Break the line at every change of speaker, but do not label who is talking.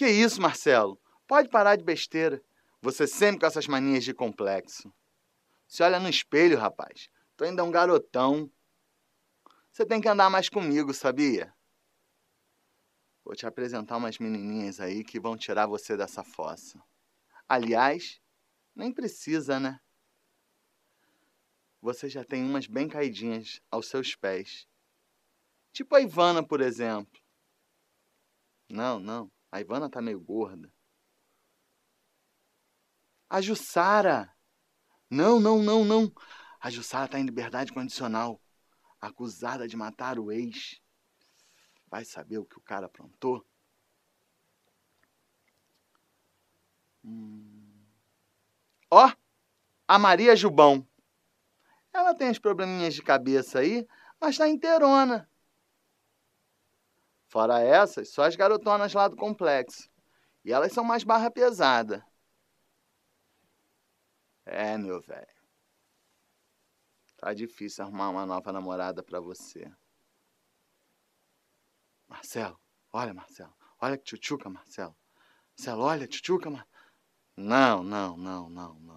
Que isso, Marcelo? Pode parar de besteira. Você sempre com essas manias de complexo. Se olha no espelho, rapaz. Tu ainda é um garotão. Você tem que andar mais comigo, sabia? Vou te apresentar umas menininhas aí que vão tirar você dessa fossa. Aliás, nem precisa, né? Você já tem umas bem caidinhas aos seus pés. Tipo a Ivana, por exemplo. Não, não. A Ivana tá meio gorda. A Jussara! Não, não, não, não! A Jussara tá em liberdade condicional, acusada de matar o ex. Vai saber o que o cara aprontou? Hum. Ó, a Maria Jubão. Ela tem uns probleminhas de cabeça aí, mas tá inteirona. Fora essas, só as garotonas lá do complexo. E elas são mais barra pesada. É, meu velho. Tá difícil arrumar uma nova namorada para você. Marcelo, olha, Marcelo. Olha que tchutchuca, Marcelo. Marcelo, olha, tchutchuca, Marcelo. Não, não, não, não, não.